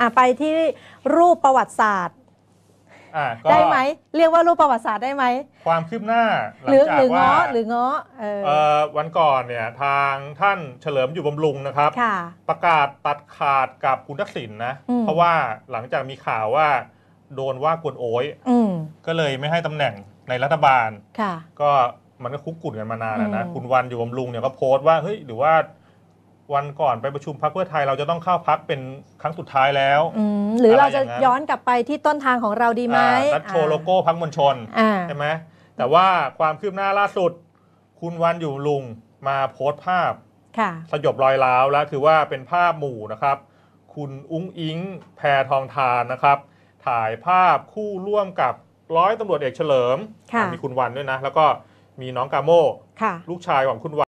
อ่ะไปที่รูปประวัติศาสตร์ได้ไหมเรียกว่ารูปประวัติศาสตร์ได้ไหมความคืบหน้า หลังรือจากหรือว่าเงาะหรือเงาะเออเอ่อวันก่อนเนี่ย ทางท่านเฉลิมอยู่บำรุงนะครับประกาศตัดขาดกับคุณทักษิณนะ เพราะว่าหลังจากมีข่าวว่าโดนว่ากวนโอยอก็เลยไม่ให้ตำแหน่งในรัฐบาลก็มันก็คุกกุ่นกันมานานแล้วนะคุณวันอยู่บำรุงเนี่ยก็โพสต์ว่าเฮ้ยหรือว่าวันก่อนไปประชุมพักเพื่อไทยเราจะต้องเข้าพักเป็นครั้งสุดท้ายแล้ว หรือเราจะย้อนกลับไปที่ต้นทางของเราดีไหมรัดโชโลโก้พักมวลชนใช่ไหม แต่ว่าความคืบหน้าล่าสุดคุณวันอยู่ลุงมาโพสต์ภาพสยบรอยร้าวแล้วคือว่าเป็นภาพหมู่นะครับ คุณอุ้งอิงแพรทองทานนะครับ ถ่ายภาพคู่ร่วมกับร้อยตำรวจเอกเฉลิม มีคุณวันด้วยนะแล้วก็มีน้องกาโมลูกชายของคุณวัน